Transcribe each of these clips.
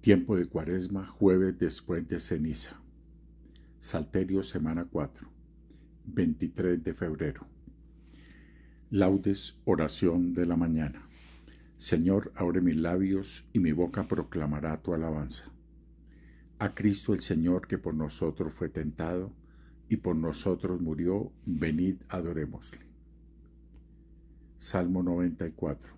Tiempo de Cuaresma, jueves después de ceniza. Salterio, semana 4, 23 de febrero. Laudes, oración de la mañana. Señor, abre mis labios y mi boca proclamará tu alabanza. A Cristo el Señor que por nosotros fue tentado y por nosotros murió, venid adorémosle. Salmo 94.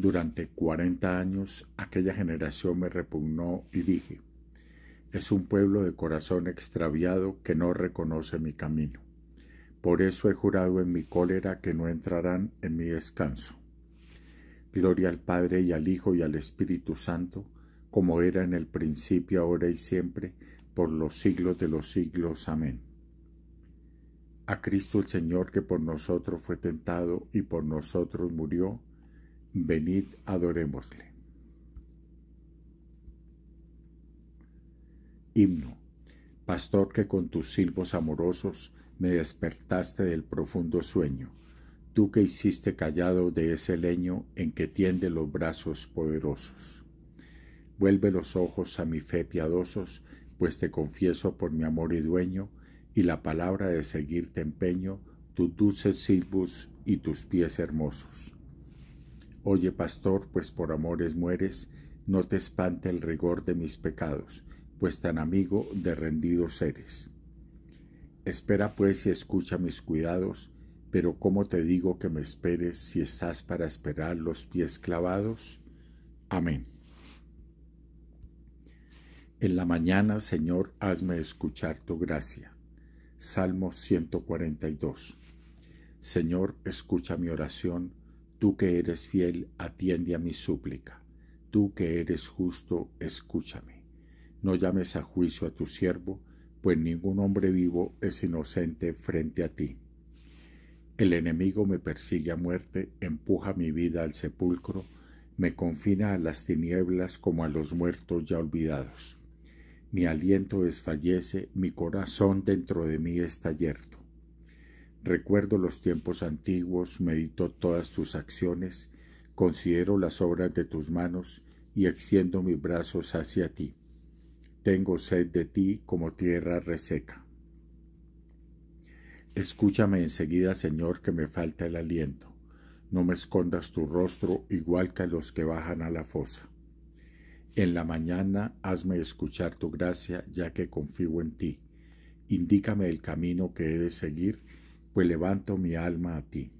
Durante cuarenta años aquella generación me repugnó y dije, es un pueblo de corazón extraviado que no reconoce mi camino. Por eso he jurado en mi cólera que no entrarán en mi descanso. Gloria al Padre y al Hijo y al Espíritu Santo, como era en el principio, ahora y siempre, por los siglos de los siglos. Amén. A Cristo el Señor que por nosotros fue tentado y por nosotros murió, venid adorémosle. Himno. Pastor que con tus silbos amorosos me despertaste del profundo sueño, tú que hiciste callado de ese leño en que tiende los brazos poderosos. Vuelve los ojos a mi fe piadosos, pues te confieso por mi amor y dueño, y la palabra de seguirte empeño, tus dulces silbos y tus pies hermosos. Oye, pastor, pues por amores mueres, no te espante el rigor de mis pecados, pues tan amigo de rendidos eres. Espera pues y escucha mis cuidados, pero ¿cómo te digo que me esperes si estás para esperar los pies clavados? Amén. En la mañana, Señor, hazme escuchar tu gracia. Salmo 142. Señor, escucha mi oración Tú que eres fiel, atiende a mi súplica. Tú que eres justo, escúchame. No llames a juicio a tu siervo, pues ningún hombre vivo es inocente frente a ti. El enemigo me persigue a muerte, empuja mi vida al sepulcro, me confina a las tinieblas como a los muertos ya olvidados. Mi aliento desfallece, mi corazón dentro de mí está yerto. Recuerdo los tiempos antiguos, medito todas tus acciones, considero las obras de tus manos y extiendo mis brazos hacia ti. Tengo sed de ti como tierra reseca. Escúchame enseguida, Señor, que me falta el aliento. No me escondas tu rostro igual que los que bajan a la fosa. En la mañana hazme escuchar tu gracia, ya que confío en ti. Indícame el camino que he de seguir pues levanto mi alma a ti.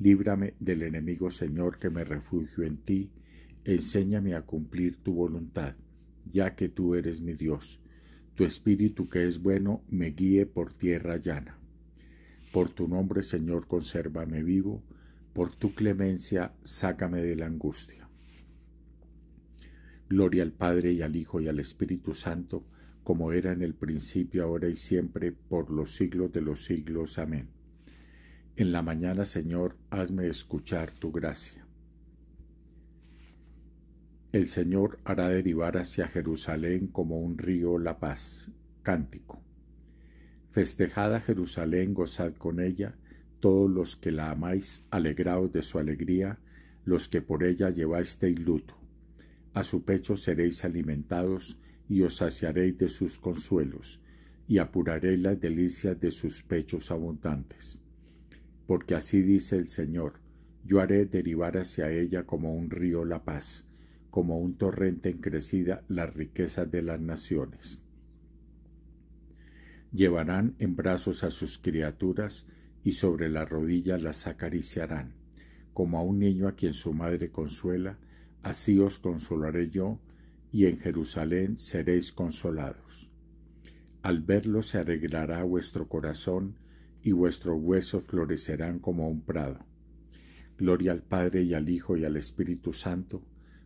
Líbrame del enemigo, Señor, que me refugio en ti. Enséñame a cumplir tu voluntad, ya que tú eres mi Dios. Tu espíritu, que es bueno, me guíe por tierra llana. Por tu nombre, Señor, consérvame vivo. Por tu clemencia, sácame de la angustia. Gloria al Padre y al Hijo y al Espíritu Santo, como era en el principio, ahora y siempre, por los siglos de los siglos. Amén. En la mañana, Señor, hazme escuchar tu gracia. El Señor hará derivar hacia Jerusalén como un río la paz. Cántico. Festejada Jerusalén, gozad con ella, todos los que la amáis, alegraos de su alegría, los que por ella lleváis luto. A su pecho seréis alimentados, y os saciaré de sus consuelos, y apuraré las delicias de sus pechos abundantes. Porque así dice el Señor, yo haré derivar hacia ella como un río la paz, como un torrente encrecida las riquezas de las naciones. Llevarán en brazos a sus criaturas y sobre la rodilla las acariciarán. Como a un niño a quien su madre consuela, así os consolaré yo y en Jerusalén seréis consolados. Al verlo se arreglará vuestro corazón y vuestros huesos florecerán como un prado. Gloria al Padre y al Hijo y al Espíritu Santo,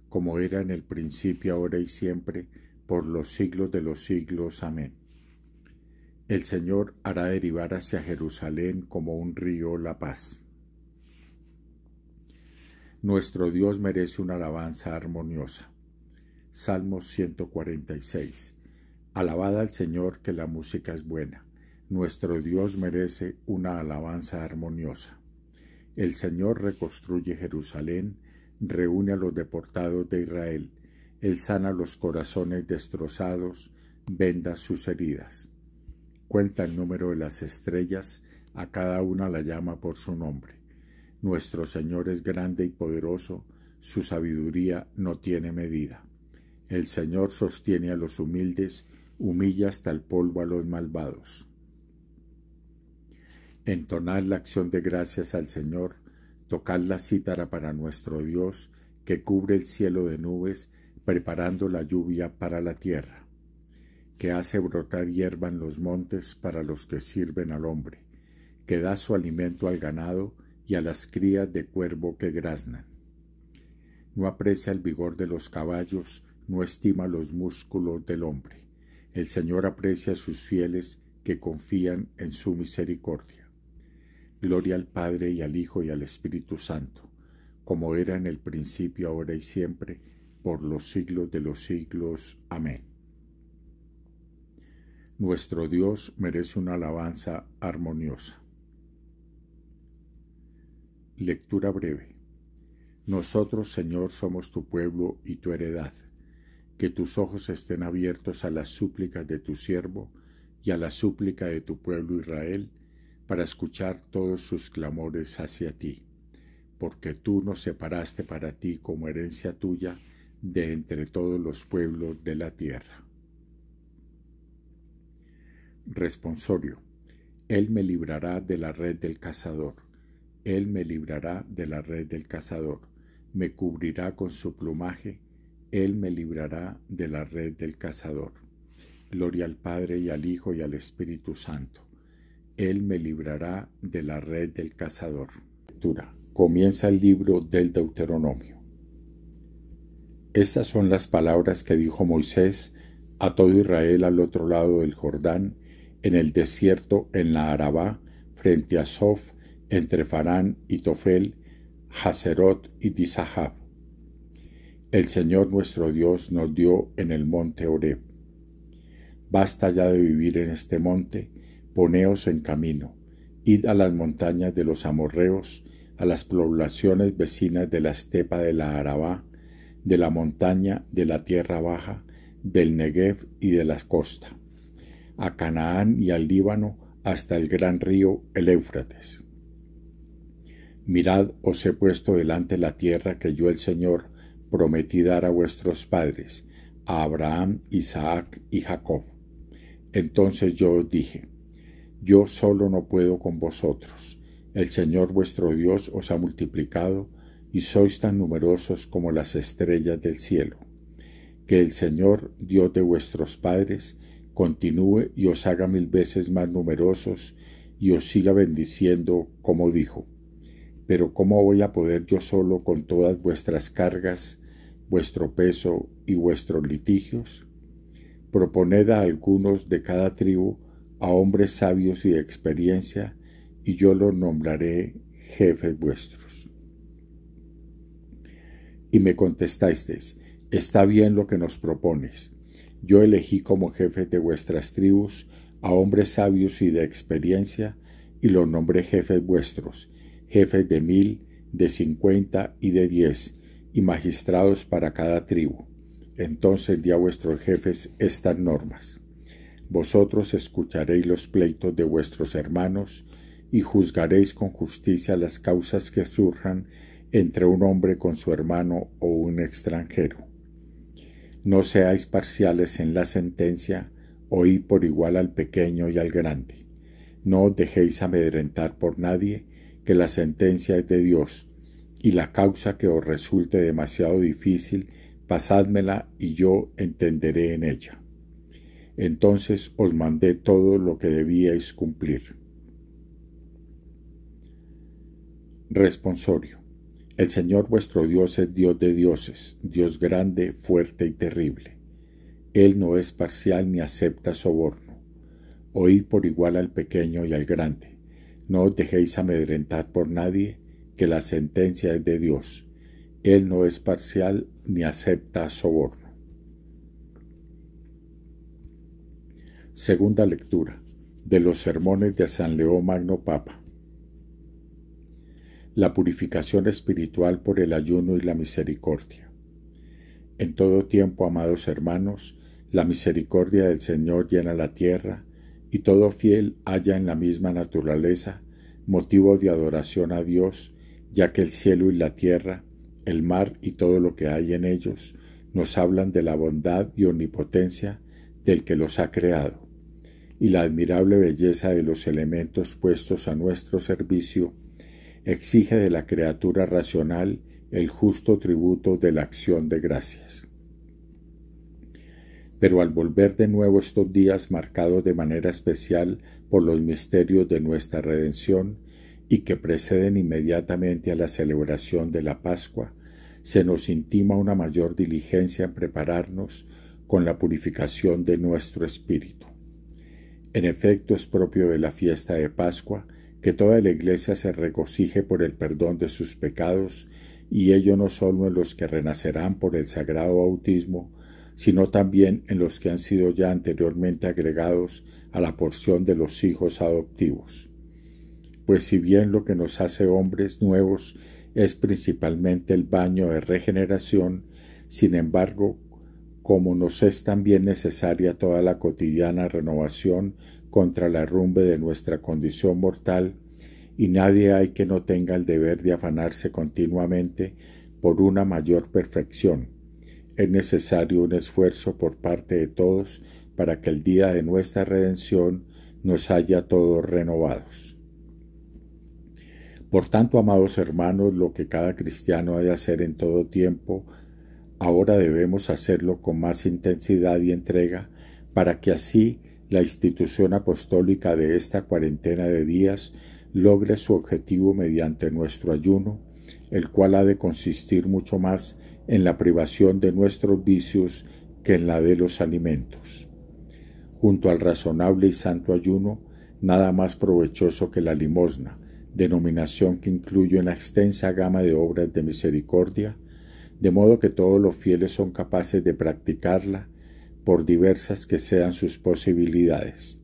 como era en el principio, ahora y siempre, por los siglos de los siglos. Amén. El Señor hará derivar hacia Jerusalén como un río la paz. Nuestro Dios merece una alabanza armoniosa. Salmos 146. Alabada al Señor que la música es buena. Nuestro Dios merece una alabanza armoniosa. El Señor reconstruye Jerusalén, reúne a los deportados de Israel. Él sana los corazones destrozados, venda sus heridas. Cuenta el número de las estrellas, a cada una la llama por su nombre. Nuestro Señor es grande y poderoso, su sabiduría no tiene medida. El Señor sostiene a los humildes, humilla hasta el polvo a los malvados. Entonad la acción de gracias al Señor, tocad la cítara para nuestro Dios, que cubre el cielo de nubes, preparando la lluvia para la tierra, que hace brotar hierba en los montes para los que sirven al hombre, que da su alimento al ganado y a las crías de cuervo que graznan. No aprecia el vigor de los caballos, no estima los músculos del hombre. El Señor aprecia a sus fieles que confían en su misericordia. Gloria al Padre y al Hijo y al Espíritu Santo, como era en el principio, ahora y siempre, por los siglos de los siglos. Amén. Nuestro Dios merece una alabanza armoniosa. Lectura breve. Nosotros, Señor, somos tu pueblo y tu heredad que tus ojos estén abiertos a las súplicas de tu siervo y a la súplica de tu pueblo Israel, para escuchar todos sus clamores hacia ti, porque tú nos separaste para ti como herencia tuya de entre todos los pueblos de la tierra. Responsorio. Él me librará de la red del cazador. Él me librará de la red del cazador. Me cubrirá con su plumaje él me librará de la red del cazador. Gloria al Padre y al Hijo y al Espíritu Santo. Él me librará de la red del cazador. Lectura. Comienza el libro del Deuteronomio. Estas son las palabras que dijo Moisés a todo Israel al otro lado del Jordán, en el desierto, en la Arabá, frente a Sof, entre Farán y Tofel, Haserot y Dizahab el Señor nuestro Dios nos dio en el monte Oreb. Basta ya de vivir en este monte, poneos en camino, id a las montañas de los amorreos, a las poblaciones vecinas de la estepa de la Arabá, de la montaña de la tierra baja, del Negev y de la costa, a Canaán y al Líbano hasta el gran río el Éufrates. Mirad, os he puesto delante la tierra que yo el Señor prometí dar a vuestros padres, a Abraham, Isaac y Jacob. Entonces yo os dije, yo solo no puedo con vosotros. El Señor vuestro Dios os ha multiplicado y sois tan numerosos como las estrellas del cielo. Que el Señor, Dios de vuestros padres, continúe y os haga mil veces más numerosos y os siga bendiciendo como dijo. Pero ¿cómo voy a poder yo solo con todas vuestras cargas, vuestro peso y vuestros litigios? Proponed a algunos de cada tribu, a hombres sabios y de experiencia, y yo los nombraré jefes vuestros. Y me contestasteis, está bien lo que nos propones. Yo elegí como jefe de vuestras tribus a hombres sabios y de experiencia, y los nombré jefes vuestros, jefes de mil, de cincuenta y de diez, y magistrados para cada tribu. Entonces di a vuestros jefes estas normas. Vosotros escucharéis los pleitos de vuestros hermanos, y juzgaréis con justicia las causas que surjan entre un hombre con su hermano o un extranjero. No seáis parciales en la sentencia, oíd por igual al pequeño y al grande. No os dejéis amedrentar por nadie, que la sentencia es de Dios, y la causa que os resulte demasiado difícil, pasádmela y yo entenderé en ella. Entonces os mandé todo lo que debíais cumplir. Responsorio. El Señor vuestro Dios es Dios de dioses, Dios grande, fuerte y terrible. Él no es parcial ni acepta soborno. Oíd por igual al pequeño y al grande. No os dejéis amedrentar por nadie, que la sentencia es de Dios. Él no es parcial ni acepta soborno. Segunda lectura de los sermones de San León Magno Papa. La purificación espiritual por el ayuno y la misericordia. En todo tiempo, amados hermanos, la misericordia del Señor llena la tierra, y todo fiel haya en la misma naturaleza motivo de adoración a Dios, ya que el cielo y la tierra, el mar y todo lo que hay en ellos nos hablan de la bondad y omnipotencia del que los ha creado, y la admirable belleza de los elementos puestos a nuestro servicio exige de la criatura racional el justo tributo de la acción de gracias pero al volver de nuevo estos días marcados de manera especial por los misterios de nuestra redención y que preceden inmediatamente a la celebración de la Pascua, se nos intima una mayor diligencia en prepararnos con la purificación de nuestro espíritu. En efecto, es propio de la fiesta de Pascua que toda la Iglesia se regocije por el perdón de sus pecados, y ello no solo en los que renacerán por el sagrado bautismo, sino también en los que han sido ya anteriormente agregados a la porción de los hijos adoptivos. Pues si bien lo que nos hace hombres nuevos es principalmente el baño de regeneración, sin embargo, como nos es también necesaria toda la cotidiana renovación contra la rumbe de nuestra condición mortal, y nadie hay que no tenga el deber de afanarse continuamente por una mayor perfección, es necesario un esfuerzo por parte de todos para que el día de nuestra redención nos haya todos renovados. Por tanto, amados hermanos, lo que cada cristiano ha de hacer en todo tiempo, ahora debemos hacerlo con más intensidad y entrega para que así la institución apostólica de esta cuarentena de días logre su objetivo mediante nuestro ayuno, el cual ha de consistir mucho más en la privación de nuestros vicios que en la de los alimentos. Junto al razonable y santo ayuno, nada más provechoso que la limosna, denominación que incluye una extensa gama de obras de misericordia, de modo que todos los fieles son capaces de practicarla, por diversas que sean sus posibilidades.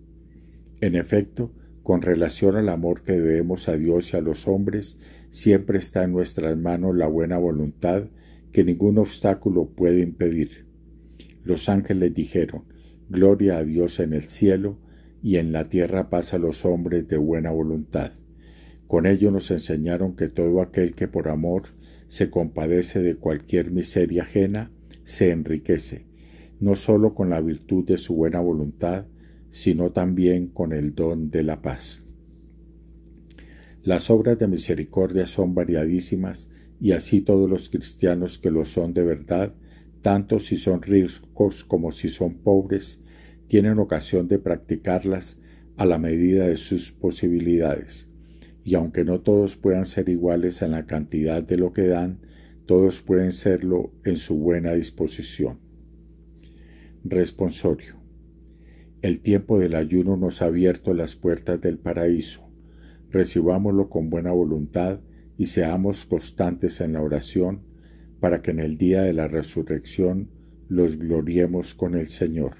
En efecto, con relación al amor que debemos a Dios y a los hombres, siempre está en nuestras manos la buena voluntad que ningún obstáculo puede impedir. Los ángeles dijeron, Gloria a Dios en el cielo, y en la tierra paz a los hombres de buena voluntad. Con ello nos enseñaron que todo aquel que por amor se compadece de cualquier miseria ajena, se enriquece, no sólo con la virtud de su buena voluntad, sino también con el don de la paz. Las obras de misericordia son variadísimas y así todos los cristianos que lo son de verdad, tanto si son ricos como si son pobres, tienen ocasión de practicarlas a la medida de sus posibilidades. Y aunque no todos puedan ser iguales en la cantidad de lo que dan, todos pueden serlo en su buena disposición. Responsorio. El tiempo del ayuno nos ha abierto las puertas del paraíso. Recibámoslo con buena voluntad y seamos constantes en la oración para que en el día de la resurrección los gloriemos con el Señor.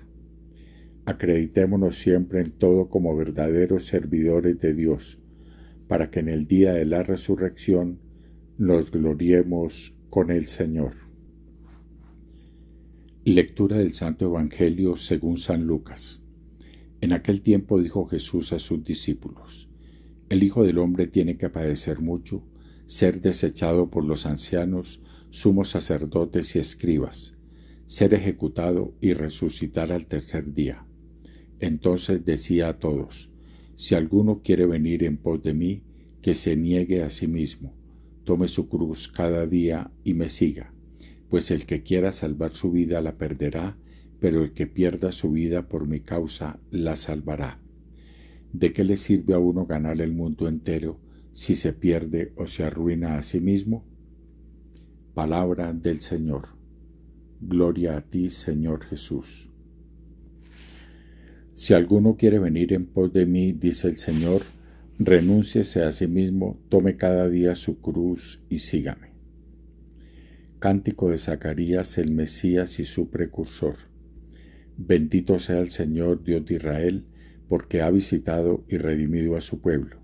Acreditémonos siempre en todo como verdaderos servidores de Dios, para que en el día de la resurrección los gloriemos con el Señor. Lectura del Santo Evangelio según San Lucas. En aquel tiempo dijo Jesús a sus discípulos, El Hijo del Hombre tiene que padecer mucho, ser desechado por los ancianos, sumos sacerdotes y escribas, ser ejecutado y resucitar al tercer día. Entonces decía a todos, si alguno quiere venir en pos de mí, que se niegue a sí mismo, tome su cruz cada día y me siga, pues el que quiera salvar su vida la perderá, pero el que pierda su vida por mi causa la salvará. ¿De qué le sirve a uno ganar el mundo entero si se pierde o se arruina a sí mismo? Palabra del Señor. Gloria a ti, Señor Jesús. Si alguno quiere venir en pos de mí, dice el Señor, renúnciese a sí mismo, tome cada día su cruz y sígame. Cántico de Zacarías, el Mesías y su precursor. Bendito sea el Señor Dios de Israel, porque ha visitado y redimido a su pueblo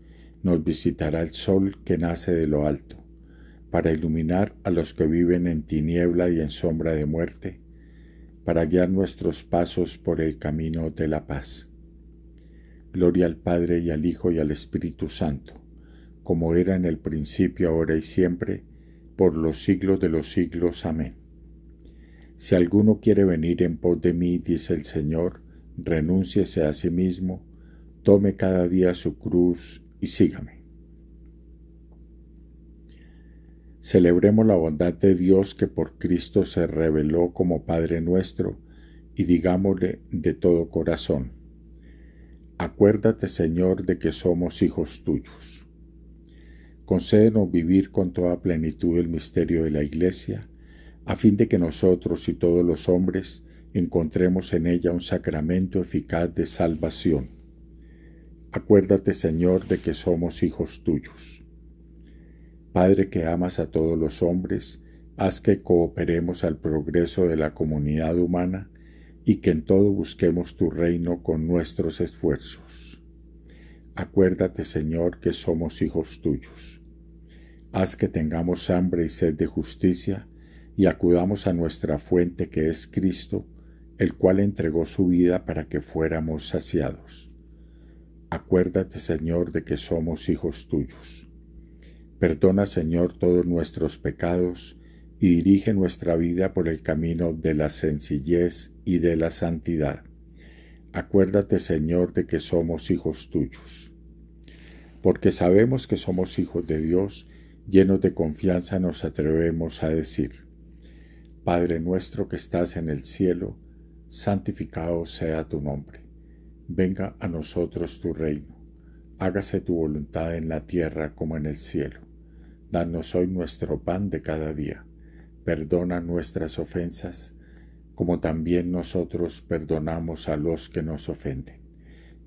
nos visitará el sol que nace de lo alto, para iluminar a los que viven en tiniebla y en sombra de muerte, para guiar nuestros pasos por el camino de la paz. Gloria al Padre y al Hijo y al Espíritu Santo, como era en el principio, ahora y siempre, por los siglos de los siglos. Amén. Si alguno quiere venir en pos de mí, dice el Señor, renúnciese a sí mismo, tome cada día su cruz y sígame. Celebremos la bondad de Dios que por Cristo se reveló como Padre nuestro y digámosle de todo corazón. Acuérdate, Señor, de que somos hijos tuyos. Concédenos vivir con toda plenitud el misterio de la Iglesia, a fin de que nosotros y todos los hombres encontremos en ella un sacramento eficaz de salvación Acuérdate, Señor, de que somos hijos tuyos. Padre que amas a todos los hombres, haz que cooperemos al progreso de la comunidad humana y que en todo busquemos tu reino con nuestros esfuerzos. Acuérdate, Señor, que somos hijos tuyos. Haz que tengamos hambre y sed de justicia y acudamos a nuestra fuente que es Cristo, el cual entregó su vida para que fuéramos saciados. Acuérdate, Señor, de que somos hijos tuyos. Perdona, Señor, todos nuestros pecados y dirige nuestra vida por el camino de la sencillez y de la santidad. Acuérdate, Señor, de que somos hijos tuyos. Porque sabemos que somos hijos de Dios, llenos de confianza nos atrevemos a decir, Padre nuestro que estás en el cielo, santificado sea tu nombre venga a nosotros tu reino, hágase tu voluntad en la tierra como en el cielo. Danos hoy nuestro pan de cada día, perdona nuestras ofensas, como también nosotros perdonamos a los que nos ofenden.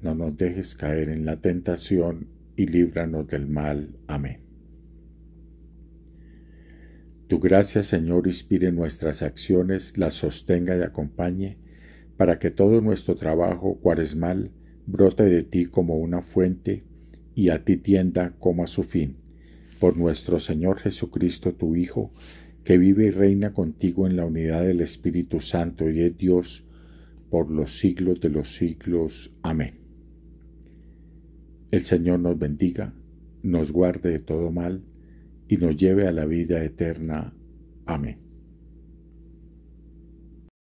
No nos dejes caer en la tentación y líbranos del mal. Amén. Tu gracia, Señor, inspire nuestras acciones, las sostenga y acompañe para que todo nuestro trabajo cuaresmal brote de ti como una fuente y a ti tienda como a su fin. Por nuestro Señor Jesucristo, tu Hijo, que vive y reina contigo en la unidad del Espíritu Santo y es Dios por los siglos de los siglos. Amén. El Señor nos bendiga, nos guarde de todo mal y nos lleve a la vida eterna. Amén.